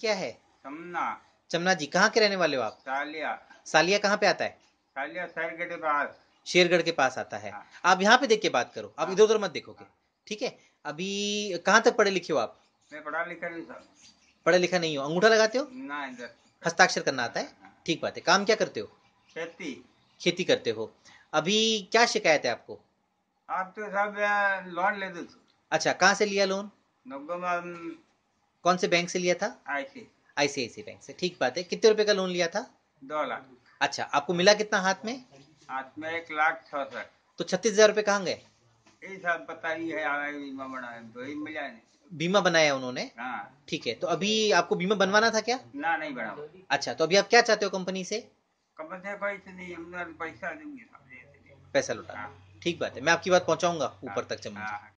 क्या है चमना चमना जी कहाँ के रहने वाले हो आप सालिया सालिया कहाँ पे आता है सालिया शेरगढ़ के पास शेरगढ़ के पास आता है हाँ। आप यहाँ पे देख के बात करो आप हाँ। इधर उधर मत देखोगे ठीक है अभी कहाँ तक पढ़े लिखे हो आप मैं पढ़ा लिखा नहीं था पढ़ा लिखा नहीं हो अंगूठा लगाते हो ना इधर हस्ताक्षर करना आता है हाँ। ठीक बात है काम क्या करते हो खेती खेती करते हो अभी क्या शिकायत है आपको आप तो सब लोन ले दो अच्छा कहाँ से लिया लोन कौन से बैंक से लिया था आईसीआईसी बैंक से ठीक बात है कितने रुपए का लोन लिया था दो लाख अच्छा आपको मिला कितना हाथ में हाथ में एक लाख छह तो छत्तीस हजार रूपए कहाँ गए बीमा बनाया उन्होंने हाँ। ठीक है तो अभी आपको बीमा बनवाना था क्या ना नहीं बना अच्छा तो अभी आप क्या चाहते हो कंपनी से पैसा पैसा हाँ। ठीक बात है मैं आपकी बात पहुंचाऊंगा ऊपर तक जमीन